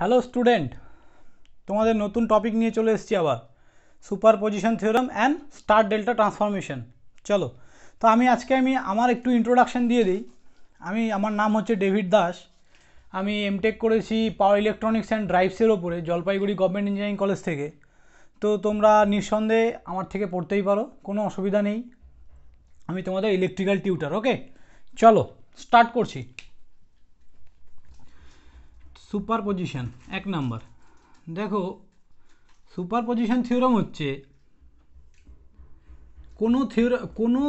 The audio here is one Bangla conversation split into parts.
হ্যালো স্টুডেন্ট তোমাদের নতুন টপিক নিয়ে চলে এসেছি আবার superposition theorem and star delta transformation চলো তো আমি আজকে আমি আমার একটু ইন্ট্রোডাকশান দিয়ে দিই আমি আমার নাম হচ্ছে ডেভিড দাস আমি এমটেক করেছি পাওয়ার ইলেকট্রনিক্স অ্যান্ড ড্রাইভসের ওপরে জলপাইগুড়ি গভর্নমেন্ট ইঞ্জিনিয়ারিং কলেজ থেকে তো তোমরা নিঃসন্দেহে আমার থেকে পড়তেই পারো কোনো অসুবিধা নেই আমি তোমাদের ইলেকট্রিক্যাল টিউটার ওকে চলো স্টার্ট করছি সুপার পজিশন এক নাম্বার দেখো সুপার পজিশন থিওরাম হচ্ছে কোনো থিওর কোনো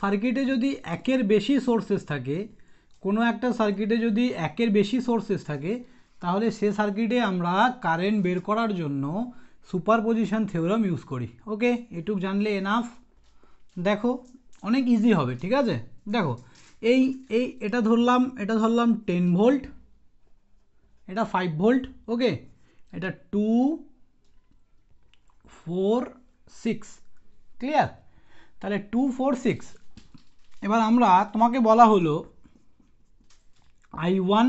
সার্কিটে যদি একের বেশি সোর্সেস থাকে কোনো একটা সার্কিটে যদি একের বেশি সোর্সেস থাকে তাহলে সে সার্কিটে আমরা কারেন্ট বের করার জন্য সুপার পজিশন থিওরাম ইউজ করি ওকে এটুক জানলে এনাফ দেখো অনেক ইজি হবে ঠিক আছে দেখো এই এই এটা ধরলাম এটা ধরলাম টেন ভোল্ট এটা ফাইভ ভোল্ট ওকে এটা টু ফোর সিক্স ক্লিয়ার তাহলে টু ফোর সিক্স এবার আমরা তোমাকে বলা হলো I one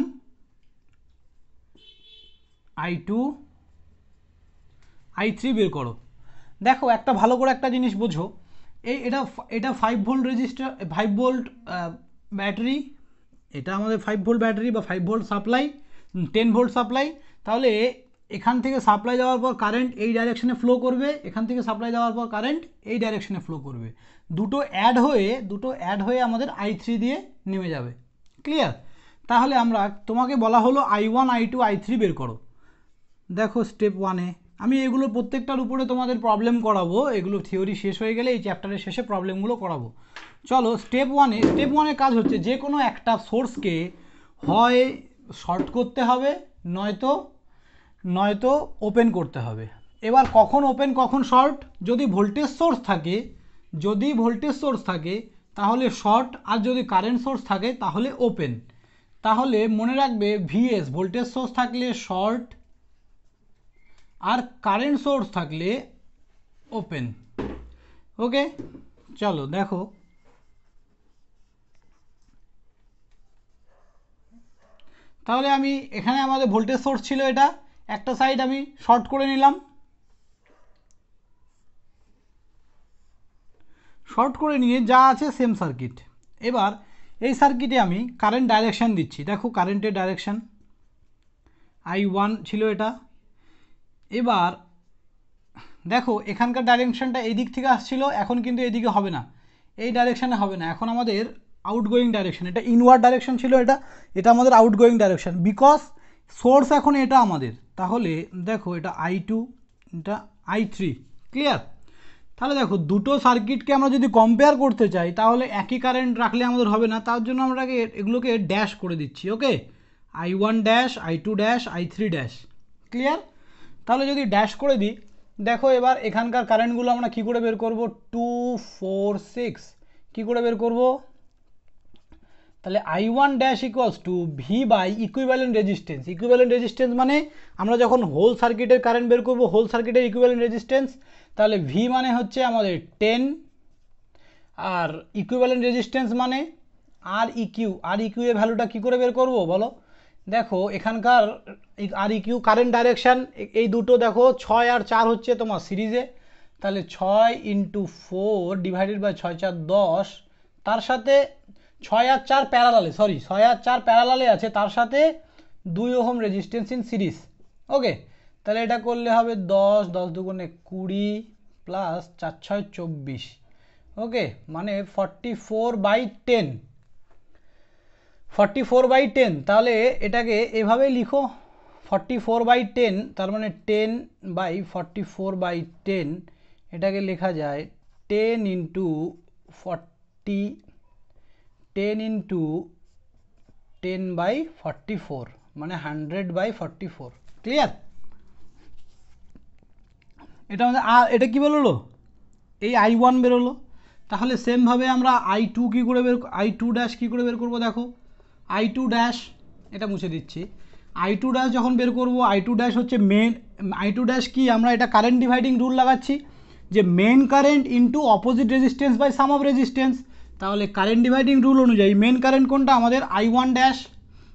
I two I three বের করো দেখো একটা ভালো করে একটা জিনিস বোঝো এই এটা এটা five volt resistor five volt battery এটা আমাদের ফাইভ ভোল্ট ব্যাটারি বা five volt supply ten volt supply তাহলে এখান থেকে সাপ্লাই যাওয়ার পর কারেন্ট এই ডাইরেকশনে ফ্লো করবে এখান থেকে সাপ্লাই যাওয়ার পর কারেন্ট এই ডাইরেকশনে ফ্লো করবে দুটো অ্যাড হয়ে দুটো অ্যাড হয়ে আমাদের আই থ্রি দিয়ে নেমে যাবে ক্লিয়ার তাহলে আমরা তোমাকে বলা হলো I one I two I three বের করো দেখো স্টেপ ওয়ানে আমি এগুলো প্রত্যেকটার উপরে তোমাদের প্রবলেম করাবো এগুলো থিওরি শেষ হয়ে গেলে এই চ্যাপ্টারের শেষে প্রবলেমগুলো করাবো চলো স্টেপ ওয়ানে স্টেপ ওয়ানের কাজ হচ্ছে যে কোনো একটা সোর্সকে হয় শর্ট করতে হবে নয়তো নয়তো ওপেন করতে হবে এবার কখন ওপেন কখন শর্ট যদি ভোল্টেজ সোর্স থাকে যদি ভোল্টেজ সোর্স থাকে তাহলে শর্ট আর যদি কারেন্ট সোর্স থাকে তাহলে ওপেন তাহলে মনে রাখবে ভিএস ভোল্টেজ সোর্স থাকলে শর্ট আর কারেন্ট সোর্স থাকলে ওপেন ওকে চলো দেখো তাহলে আমি এখানে আমাদের ভোল্টেজ সোর্স ছিল এটা একটা সাইড আমি শর্ট করে নিলাম শর্ট করে নিয়ে যা আছে সেম সার্কিট এবার এই সার্কিটে আমি কারেন্ট ডাইরেকশান দিচ্ছি দেখো কারেন্টের ডাইরেকশান আই ওয়ান ছিল এটা এবার দেখো এখানকার ডাইরেকশানটা এই দিক থেকে আসছিল এখন কিন্তু এদিকে হবে না এই ডাইরেকশানে হবে না এখন আমাদের আউটগোয়িং ডাইরেকশন এটা ইনওয়ার্ড ডাইরেকশন ছিল এটা এটা আমাদের আউটগোয়িং ডাইরেকশন বিকজ সোর্স এখন এটা আমাদের তাহলে দেখো এটা আই টু এটা আই থ্রি ক্লিয়ার তাহলে দেখো দুটো সার্কিটকে আমরা যদি কম্পেয়ার করতে চাই তাহলে একই কারেন্ট রাখলে আমাদের হবে না তার জন্য আমরা এগুলোকে ড্যাশ করে দিচ্ছি okay I one dash I two dash I three dash clear তাহলে যদি ড্যাশ করে দিই দেখো এবার এখানকার কারেন্টগুলো আমরা কি করে বের করব টু ফোর সিক্স কী করে বের করবো তাহলে I one dash equals to V by equivalent resistance equivalent resistance মানে আমরা যখন হোল সার্কিটের কারেন্ট বের করবো হোল সার্কিটের ইকুইভ্যালেন্ট রেজিস্টেন্স তাহলে ভি মানে হচ্ছে আমাদের টেন আর ইকুইভ্যালেন্ট রেজিস্ট্যান্স মানে আর ইকিউ আর ইকিউ এর ভ্যালুটা কী করে বের করবো বলো দেখো এখানকার আর ইকিউ কারেন্ট ডাইরেকশান এই দুটো দেখো ছয় আর চার হচ্ছে তোমার সিরিজে তাহলে ছয় ইন্টু ফোর ডিভাইডেড বাই ছয় চার দশ তার সাথে ছয় আর চার প্যারালালে সরি ছয় আর চার প্যারালালে আছে তার সাথে দুই ohm resistance in series okay তাহলে এটা করলে হবে দশ দশ দুগুণে কুড়ি প্লাস চার ছয় চব্বিশ ওকে মানে forty four by ten forty four by ten তাহলে এটাকে এভাবে লিখো ফর্টি ফোর বাই টেন তার মানে ten by forty four by ten এটাকে লেখা যায় ten into forty ten into ten by forty four মানে hundred by forty four clear এটা আমাদের এটা কী বেরোলো এই আই ওয়ান বেরোলো তাহলে সেমভাবে আমরা আই টু কী করে বের আই টু ড্যাশ কী করে বের করবো দেখো আই টু ড্যাশ এটা মুছে দিচ্ছি আই টু ড্যাশ যখন বের করব আই টু ড্যাশ হচ্ছে মেন আই টু ড্যাশ কি আমরা এটা কারেন্ট ডিভাইডিং রুল লাগাচ্ছি যে main current into opposite resistance by sum of resistance তাহলে কারেন্ট ডিভাইডিং রুল অনুযায়ী মেন কারেন্ট কোনটা আমাদের আই ওয়ান ড্যাশ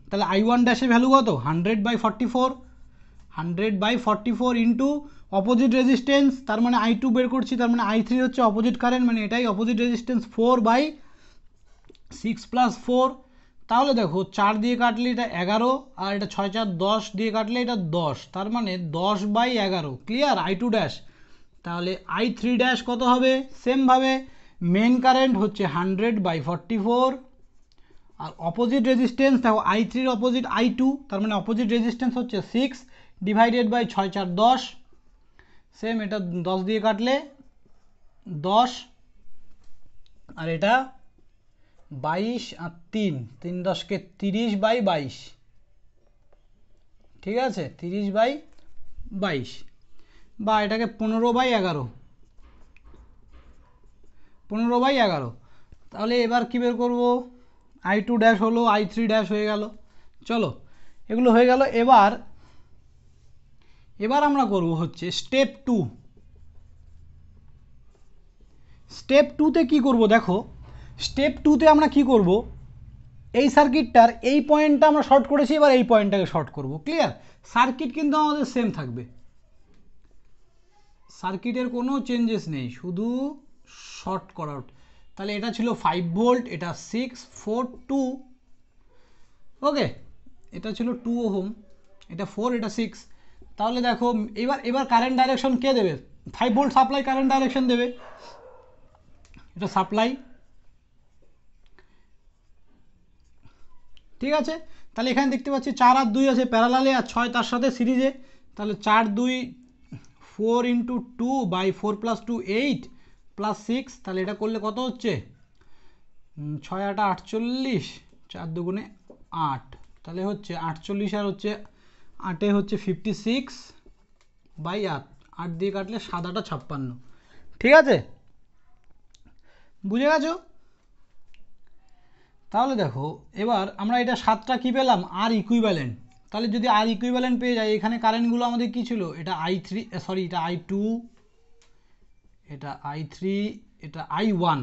তাহলে আই ওয়ান ড্যাশের ভ্যালু কত hundred by forty four hundred by forty four into opposite resistance তার মানে আই টু বের করছি তার মানে আই থ্রি হচ্ছে অপোজিট কারেন্ট মানে এটাই opposite resistance four by six plus four তাহলে দেখো চার দিয়ে কাটলে এটা এগারো আর এটা ছয় চার দশ দিয়ে কাটলে এটা দশ তার মানে দশ বাই এগারো ক্লিয়ার আই টু ড্যাশ তাহলে আই থ্রি ড্যাশ কত হবে সেমভাবে মেন কারেন্ট হচ্ছে হান্ড্রেড বাই ফর্টি ফোর আর অপোজিট রেজিস্ট্যান্স দেখো আই থ্রির অপোজিট আই টু তার মানে অপোজিট রেজিস্ট্যান্স হচ্ছে সিক্স ডিভাইডেড বাই ছয় চার দশ সেম এটা দশ দিয়ে কাটলে দশ আর এটা বাইশ আর তিন তিন দশকে তিরিশ বাই বাইশ ঠিক আছে তিরিশ বাই বাইশ বা এটাকে পনেরো বাই এগারো পনেরো বাই এগারো তাহলে এবার কী বের করবো আই টু ড্যাশ হলো আই থ্রি ড্যাশ হয়ে গেল চলো এগুলো হয়ে গেল এবার এবার আমরা করব হচ্ছে স্টেপ টু স্টেপ টুতে কি করব দেখো স্টেপ টুতে আমরা কি করব এই সার্কিটটার এই পয়েন্টটা আমরা শর্ট করেছি এবার এই পয়েন্টটাকে শর্ট করব ক্লিয়ার সার্কিট কিন্তু আমাদের সেম থাকবে সার্কিটের কোনো চেঞ্জেস নেই শুধু শর্ট করা তাহলে এটা ছিল ফাইভ ভোল্ট এটা সিক্স ফোর টু ওকে এটা ছিল টু হোম এটা ফোর এটা সিক্স তাহলে দেখো এবার এবার কারেন্ট ডাইরেকশন কে দেবে five volt supply current direction দেবে এটা সাপ্লাই ঠিক আছে তাহলে এখানে দেখতে পাচ্ছি চার আর দুই আছে প্যারালালে আর ছয় তার সাথে সিরিজে তাহলে চার দুই four into two by four plus two eight plus six তাহলে এটা করলে কত হচ্ছে ছয় আটা আটচল্লিশ চার দুগুণে আট তাহলে হচ্ছে আটচল্লিশ আর হচ্ছে আটে হচ্ছে ফিফটি সিক্স বাই আট আট দিয়ে কাটলে সাত আটা ছাপ্পান্ন ঠিক আছে বুঝে গেছো তাহলে দেখো এবার আমরা এটা সাতটা কী পেলাম আর ইকুইভ্যালেন্ট তাহলে যদি আর ইকুইভ্যালেন্ট পেয়ে যাই এখানে কারেন্টগুলো আমাদের কী ছিল এটা আই থ্রি সরি এটা আই টু এটা আই থ্রি এটা আই ওয়ান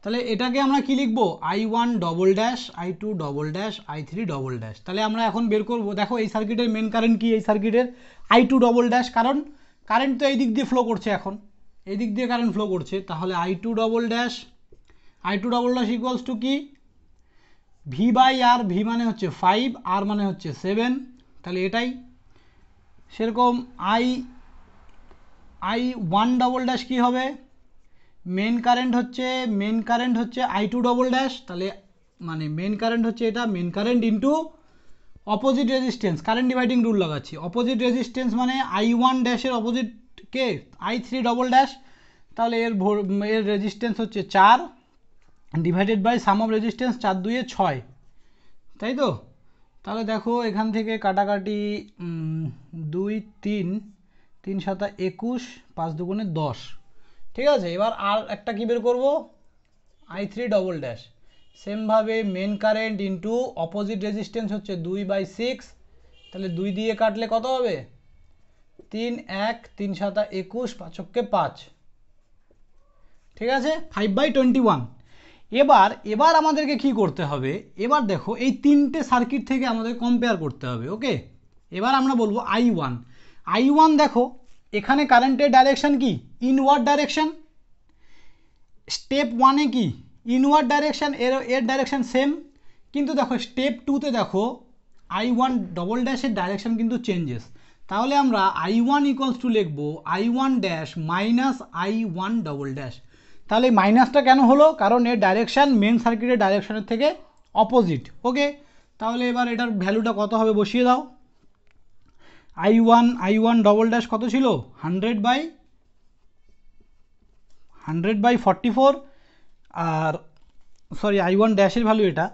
তাহলে এটাকে আমরা কি লিখবো I one double dash I two double dash I three double dash তাহলে আমরা এখন বের করব দেখো এই সার্কিটের মেন কারেন্ট কি এই সার্কিটের আই টু ডবল ড্যাশ কারণ কারেন্ট তো এই দিক দিয়ে ফ্লো করছে এখন এই দিক দিয়ে কারেন্ট ফ্লো করছে তাহলে I two double dash I two double dash equals to কি ভি বাই আর ভি মানে হচ্ছে ফাইভ আর মানে হচ্ছে সেভেন তাহলে এটাই সেরকম I I one double dash কী হবে মেন কারেন্ট হচ্ছে মেন কারেন্ট হচ্ছে আই টু ডবল ড্যাশ তাহলে মানে মেন কারেন্ট হচ্ছে এটা main current into opposite resistance current dividing rule লাগাচ্ছি অপোজিট রেজিস্ট্যান্স মানে আই ওয়ান ড্যাশের অপোজিট কে আই থ্রি ডবল ড্যাশ তাহলে এর ভোর এর রেজিস্ট্যান্স হচ্ছে চার divided by sum of resistance চার দুয়ে ছয় তাই তো তাহলে দেখো এখান থেকে কাটাকাটি দুই তিন তিন সাতা একুশ পাঁচ দুগুণে দশ ঠিক আছে এবার আর একটা কী বের করবো আই থ্রি ডবল ড্যাশ সেমভাবে main current into opposite resistance হচ্ছে দুই বাই সিক্স তাহলে দুই দিয়ে কাটলে কত হবে তিন এক তিন সাতা একুশ পাঁচককে পাঁচ ঠিক আছে ফাইভ বাই টোয়েন্টি ওয়ান এবার এবার আমাদেরকে কি করতে হবে এবার দেখো এই তিনটে সার্কিট থেকে আমাদের কম্পেয়ার করতে হবে ওকে এবার আমরা বলবো আই ওয়ান আই ওয়ান দেখো এখানে কারেন্টের ডাইরেকশান কি ইনওয়ার্ড ডাইরেকশান স্টেপ ওয়ানে কি ইনওয়ার্ড ডাইরেকশান এর এর ডাইরেকশান সেম কিন্তু দেখো স্টেপ টুতে দেখো আই ওয়ান ডবল ড্যাশের ডাইরেকশান কিন্তু চেঞ্জেস তাহলে আমরা আই ওয়ান ইকুয়ালস টু লিখবো I one dash minus I one double dash তাহলে মাইনাসটা কেন হলো কারণ এর ডাইরেকশান মেন সার্কিটের ডাইরেকশানের থেকে অপোজিট ওকে তাহলে এবার এটার ভ্যালুটা কত হবে বসিয়ে দাও I one I one double dash কত ছিল hundred by hundred by forty four আর সরি আই ওয়ান ড্যাশের ভ্যালু এটা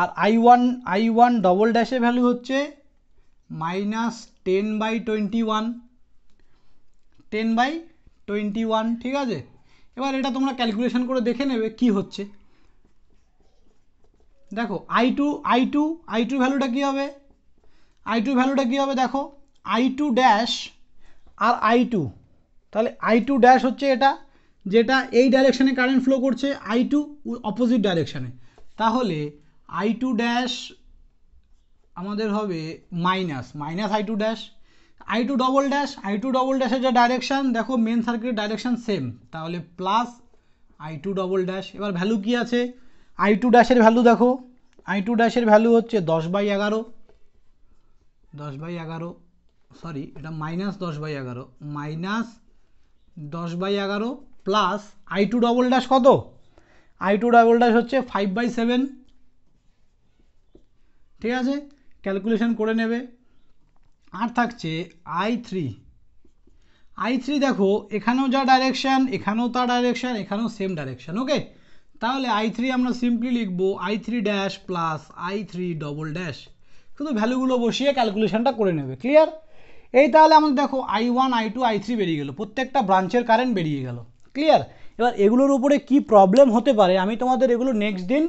আর I one I one double ড্যাশের ভ্যালু হচ্ছে minus ten by twenty one ten by twenty one ঠিক আছে এবার এটা তোমরা ক্যালকুলেশন করে দেখে নেবে কি হচ্ছে দেখো I two I two I two ভ্যালুটা কী হবে আই টু ভ্যালুটা কী হবে দেখো আই টু ড্যাশ আর আই টু তাহলে আই টু ড্যাশ হচ্ছে এটা যেটা এই ডাইরেকশানে কারেন্ট ফ্লো করছে আই টু অপোজিট ডাইরেকশানে তাহলে আই টু ড্যাশ আমাদের হবে minus minus I two dash I two double dash I two double ড্যাশের যে ডাইরেকশান দেখো মেন সার্কিটের ডাইরেকশান সেম তাহলে plus I two double dash এবার ভ্যালু কী আছে আই টু ড্যাশের ভ্যালু দেখো আই টু ড্যাশের ভ্যালু হচ্ছে দশ বাই এগারো দশ বাই এগারো সরি এটা মাইনাস দশ বাই এগারো মাইনাস দশ বাই এগারো plus I two double dash কত আই টু ডাবল ড্যাশ হচ্ছে ফাইভ বাই সেভেন ঠিক আছে ক্যালকুলেশন করে নেবে আর থাকছে আই থ্রি আই থ্রি দেখো এখানেও যা ডাইরেকশান এখানেও তা ডাইরেকশান এখানেও সেম ডাইরেকশান ওকে তাহলে আই থ্রি আমরা সিম্পলি লিখব I three dash plus I three double dash শুধু ভ্যালুগুলো বসিয়ে ক্যালকুলেশানটা করে নেবে ক্লিয়ার এই তাহলে আমাদের দেখো I one I two I three বেরিয়ে গেলো প্রত্যেকটা ব্রাঞ্চের কারেন্ট বেরিয়ে গেল ক্লিয়ার এবার এগুলোর উপরে কি প্রবলেম হতে পারে আমি তোমাদের এগুলো নেক্সট দিন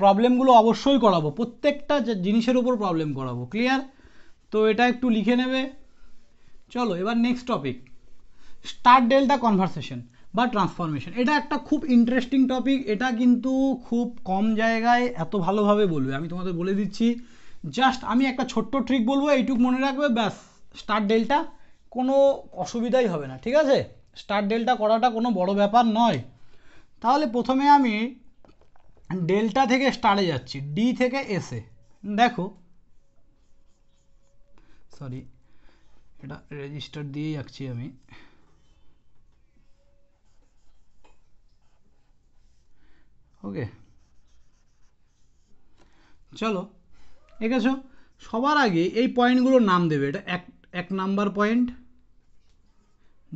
প্রবলেমগুলো অবশ্যই করাবো প্রত্যেকটা জিনিসের উপর প্রবলেম করাবো ক্লিয়ার তো এটা একটু লিখে নেবে চলো এবার next topic star delta conversation বা ট্রান্সফরমেশন এটা একটা খুব ইন্টারেস্টিং টপিক এটা কিন্তু খুব কম জায়গায় এত ভালোভাবে বলবে আমি তোমাদের বলে দিচ্ছি জাস্ট আমি একটা ছোট্ট ট্রিক বলবো এইটুক মনে রাখবে ব্যাস স্টার ডেল্টা কোনো অসুবিধাই হবে না ঠিক আছে স্টার ডেল্টা করাটা কোনো বড় ব্যাপার নয় তাহলে প্রথমে আমি ডেল্টা থেকে স্টারে যাচ্ছি ডি থেকে এসে দেখো সরি এটা রেজিস্টার দিয়েই যাচ্ছি আমি ওকে চলো এগেছো সবার আগে এই পয়েন্টগুলোর নাম দেবে এটা এক এক নাম্বার পয়েন্ট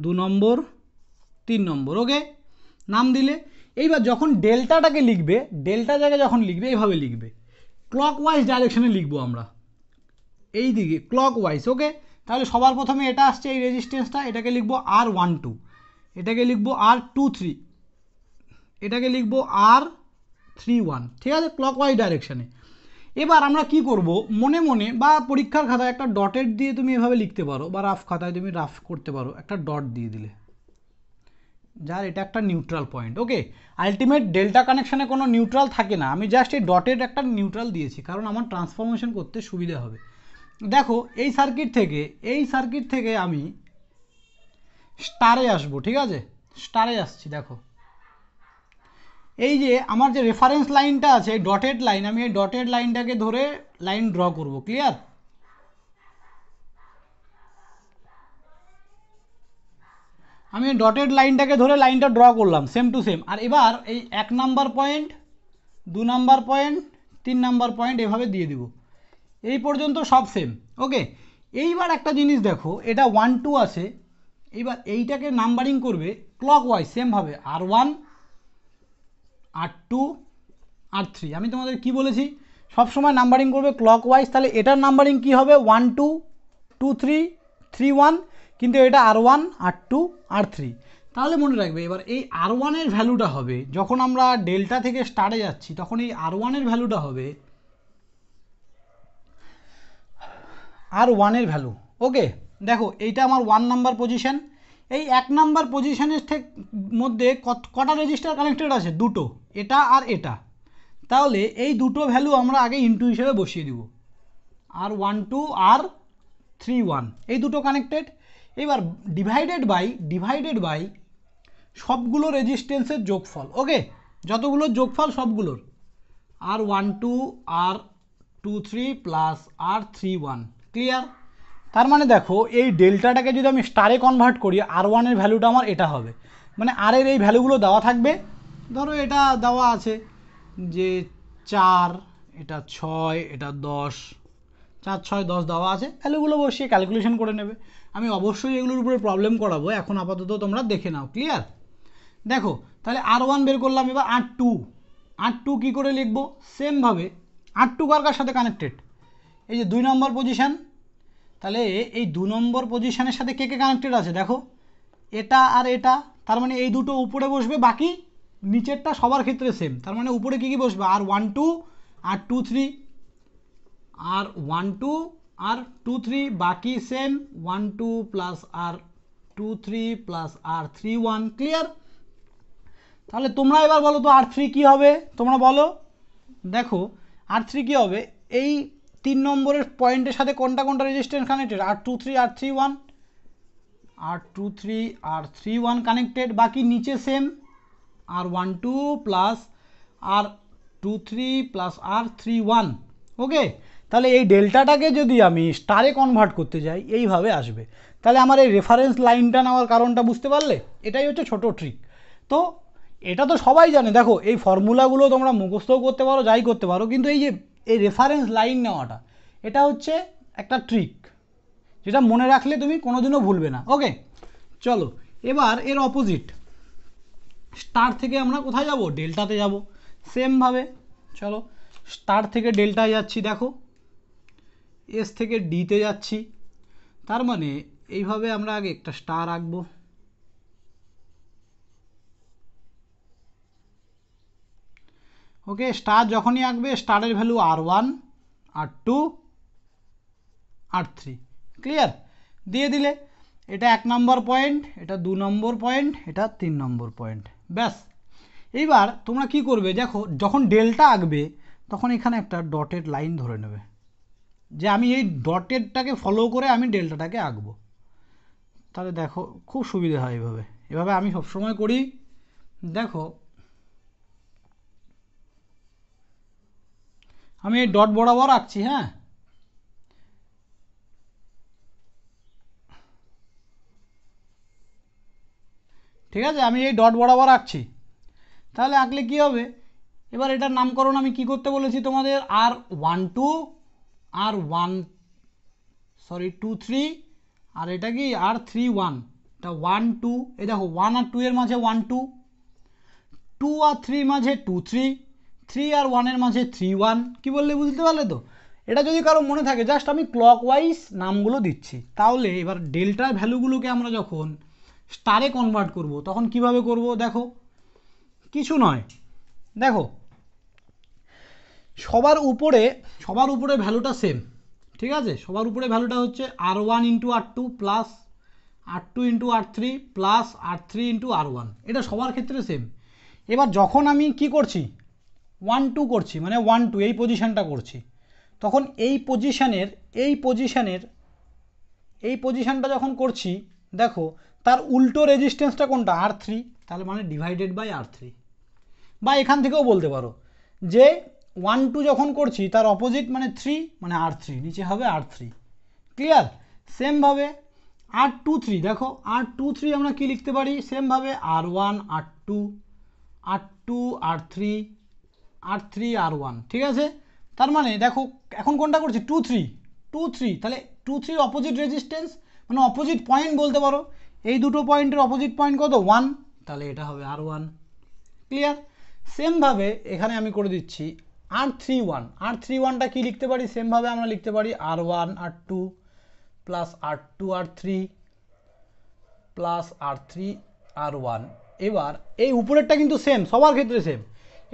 দু নম্বর তিন নম্বর ওকে নাম দিলে এইবার যখন ডেল্টাটাকে লিখবে ডেল্টা জায়গায় যখন লিখবে এইভাবে লিখবে ক্লক ওয়াইজ ডাইরেকশনে লিখবো আমরা এই দিকে ক্লক ওয়াইজ ওকে তাহলে সবার প্রথমে এটা আসছে এই রেজিস্ট্যান্সটা এটাকে লিখবো আর ওয়ান টু এটাকে লিখবো আর টু থ্রি এটাকে লিখবো আর থ্রি ওয়ান ঠিক আছে ক্লক ওয়াইজ ডাইরেকশানে এবার আমরা কি করব মনে মনে বা পরীক্ষার খাতায় একটা ডটের দিয়ে তুমি এভাবে লিখতে পারো বা রাফ খাতায় তুমি রাফ করতে পারো একটা ডট দিয়ে দিলে যার এটা একটা neutral point okay ultimate delta কানেকশানে কোনো নিউট্রাল থাকে না আমি জাস্ট এই ডটের একটা নিউট্রাল দিয়েছি কারণ আমার ট্রান্সফরমেশন করতে সুবিধা হবে দেখো এই সার্কিট থেকে এই সার্কিট থেকে আমি স্টারে আসবো ঠিক আছে স্টারে আসছি দেখো এই যে আমার যে রেফারেন্স লাইনটা আছে ডটেড লাইন আমি এই ডটেড লাইনটাকে ধরে লাইন ড্র করব ক্লিয়ার আমি ডটেড লাইনটাকে ধরে লাইনটা ড্র করলাম সেম টু সেম আর এবার এই এক নাম্বার পয়েন্ট দু নাম্বার পয়েন্ট তিন নাম্বার পয়েন্ট এভাবে দিয়ে দিব এই পর্যন্ত সব সেম ওকে এইবার একটা জিনিস দেখো এটা ওয়ান টু আছে এইবার এইটাকে নাম্বারিং করবে ক্লক ওয়াইজ সেমভাবে R one R two R three আমি তোমাদের কি বলেছি সব সময় নাম্বারিং করবে ক্লক ওয়াইজ তাহলে এটার নাম্বারিং কী হবে one two two three three one কিন্তু এটা R one R two R three তাহলে মনে রাখবে এবার এই আর ওয়ানের ভ্যালুটা হবে যখন আমরা ডেল্টা থেকে স্টার্টে যাচ্ছি তখন এই আর ওয়ানের ভ্যালুটা হবে আর ওয়ানের ভ্যালু ওকে দেখো এইটা আমার ওয়ান নাম্বার পজিশান এই এক নাম্বার পজিশনের মধ্যে কটা রেজিস্টার কানেক্টেড আছে দুটো এটা আর এটা তাহলে এই দুটো ভ্যালু আমরা আগে ইনটু হিসেবে বসিয়ে দিব R one two R three one এই দুটো কানেক্টেড এবার ডিভাইডেড বাই ডিভাইডেড বাই সবগুলো রেজিস্টেন্সের যোগফল ওকে যতগুলো যোগফল সবগুলোর R one two R two three plus R three one clear তার মানে দেখো এই ডেল্টাটাকে যদি আমি স্টারে কনভার্ট করি আর ওয়ানের ভ্যালুটা আমার এটা হবে মানে আর এর এই ভ্যালুগুলো দেওয়া থাকবে ধরো এটা দেওয়া আছে যে চার এটা ছয় এটা দশ চার ছয় দশ দেওয়া আছে ভ্যালুগুলো বসিয়ে ক্যালকুলেশন করে নেবে আমি অবশ্যই এগুলোর উপরে প্রবলেম করাবো এখন আপাতত তোমরা দেখে নাও ক্লিয়ার দেখো তাহলে আর ওয়ান বের করলাম এবার আর টু আর টু কী করে লিখবো সেমভাবে আর টু কার সাথে কানেক্টেড এই যে দুই নম্বর পজিশান তাহলে এই দু নম্বর পজিশানের সাথে কে কে কানেক্টেড আছে দেখো এটা আর এটা তার মানে এই দুটো উপরে বসবে বাকি নিচেরটা সবার ক্ষেত্রে সেম তার মানে উপরে কী কী বসবে R one two R two three R one two R two three বাকি same one two plus R two three plus R three one clear তাহলে তোমরা এবার বলো তো আর থ্রি কী হবে তোমরা বলো দেখো আর থ্রি কী হবে এই তিন নম্বরের পয়েন্টের সাথে কোনটা কোনটা resistance connected R two three R three one R two three R three one connected বাকি নিচে same R one two plus R two three plus R three one okay তাহলে এই ডেল্টাটাকে যদি আমি স্টারে কনভার্ট করতে যাই এইভাবে আসবে তাহলে আমার এই রেফারেন্স লাইনটা নেওয়ার কারণটা বুঝতে পারলে এটাই হচ্ছে ছোট ট্রিক তো এটা তো সবাই জানে দেখো এই ফর্মুলাগুলো তোমরা মুখস্থও করতে পারো যাই করতে পারো কিন্তু এই যে এই রেফারেন্স লাইন নেওয়াটা এটা হচ্ছে একটা ট্রিক যেটা মনে রাখলে তুমি কোনো দিনও ভুলবে না ওকে চলো এবার এর অপোজিট স্টার থেকে আমরা কোথায় যাব ডেল্টাতে যাব সেমভাবে চলো স্টার থেকে ডেল্টায় যাচ্ছি দেখো এস থেকে ডিতে যাচ্ছি তার মানে এইভাবে আমরা আগে একটা স্টার আঁকবো ওকে স্টার যখনই আঁকবে স্টারের value R one R two R three clear দিয়ে দিলে এটা এক নম্বর পয়েন্ট এটা দু নম্বর পয়েন্ট এটা তিন নম্বর পয়েন্ট ব্যাস এইবার তোমরা কি করবে দেখো যখন ডেলটা আঁকবে তখন এখানে একটা ডটেড লাইন ধরে নেবে যে আমি এই ডটেডটাকে ফলো করে আমি ডেল্টাটাকে আঁকবো তাহলে দেখো খুব সুবিধা হয় এভাবে এভাবে আমি সবসময় করি দেখো আমি এই ডট বরাবর আঁকছি হ্যাঁ ঠিক আছে আমি এই ডট বরাবর আঁকছি তাহলে আঁকলে কি হবে এবার এটার নামকরণ আমি কি করতে বলেছি তোমাদের R one two R one sorry two three আর এটা কি আর থ্রি ওয়ান এটা ওয়ান টু এ দেখো ওয়ান আর টু এর মাঝে ওয়ান টু টু আর থ্রির মাঝে টু থ্রি থ্রি আর ওয়ানের মাঝে থ্রি ওয়ান কী বললে বুঝতে পারলে তো এটা যদি কারো মনে থাকে জাস্ট আমি ক্লক ওয়াইজ নামগুলো দিচ্ছি তাহলে এবার ডেল্টার ভ্যালুগুলোকে আমরা যখন স্টারে কনভার্ট করব তখন কিভাবে করব দেখো কিছু নয় দেখো সবার উপরে সবার উপরে ভ্যালুটা সেম ঠিক আছে সবার উপরে ভ্যালুটা হচ্ছে R one into R two plus R two into R three plus R three into R one এটা সবার ক্ষেত্রে সেম এবার যখন আমি কি করছি ওয়ান টু করছি মানে ওয়ান টু এই পজিশানটা করছি তখন এই পজিশানের এই পজিশানের এই পজিশানটা যখন করছি দেখো তার উল্টো রেজিস্ট্যান্সটা কোনটা আর থ্রি তাহলে মানে ডিভাইডেড বাই আর থ্রি বা এখান থেকেও বলতে পারো যে ওয়ান টু যখন করছি তার অপোজিট মানে থ্রি মানে আর থ্রি নিচে হবে আর থ্রি ক্লিয়ার সেমভাবে আর টু থ্রি দেখো আর টু থ্রি আমরা কী লিখতে পারি সেমভাবে R one R two R two R three R three R one ঠিক আছে তার মানে দেখো এখন কোনটা করছি টু থ্রি টু থ্রি তাহলে টু থ্রির অপোজিট রেজিস্ট্যান্স মানে অপোজিট পয়েন্ট বলতে পারো এই দুটো পয়েন্টের অপোজিট পয়েন্ট কত ওয়ান তাহলে এটা হবে আর ওয়ান ক্লিয়ার সেমভাবে এখানে আমি করে দিচ্ছি R three one R three ওয়ানটা কী লিখতে পারি সেমভাবে আমরা লিখতে পারি R one R two plus R two R three plus R three R one এবার এই উপরেরটা কিন্তু সেম সবার ক্ষেত্রে সেম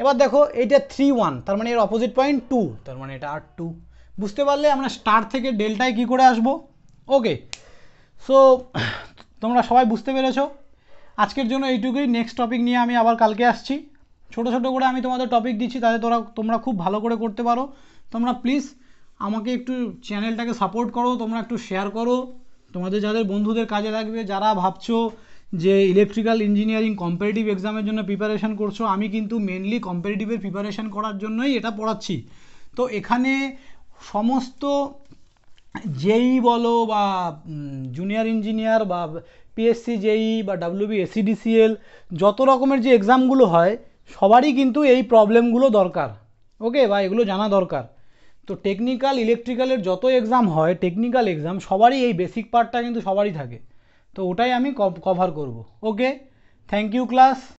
এবার দেখো এইটা থ্রি ওয়ান তার মানে এর অপোজিট পয়েন্ট টু তার মানে এটা আর টু বুঝতে পারলে আমরা স্টার থেকে ডেল্টায় কি করে আসব ওকে সো তোমরা সবাই বুঝতে পেরেছ আজকের জন্য এইটুকুই নেক্সট টপিক নিয়ে আমি আবার কালকে আসছি ছোট ছোট করে আমি তোমাদের টপিক দিচ্ছি তাতে তোরা তোমরা খুব ভালো করে করতে পারো তোমরা প্লিজ আমাকে একটু চ্যানেলটাকে সাপোর্ট করো তোমরা একটু শেয়ার করো তোমাদের যাদের বন্ধুদের কাজে লাগবে যারা ভাবছো যে ইলেকট্রিক্যাল ইঞ্জিনিয়ারিং কম্পারেটিভ এক্সামের জন্য প্রিপারেশান করছো আমি কিন্তু মেনলি কম্পারেটিভের প্রিপারেশান করার জন্যই এটা পড়াচ্ছি তো এখানে সমস্ত জেই বলো বা জুনিয়র ইঞ্জিনিয়ার বা পিএসসি জেই বা ডাব্লিউবি এসিডিসিএল যত রকমের যে এক্সামগুলো হয় সবারই কিন্তু এই প্রবলেমগুলো দরকার ওকে বা এগুলো জানা দরকার তো টেকনিক্যাল ইলেকট্রিক্যালের যত এক্সাম হয় টেকনিক্যাল এক্সাম সবারই এই বেসিক পার্টটা কিন্তু সবারই থাকে তো ওটাই আমি কভার করব ওকে থ্যাংক ইউ ক্লাস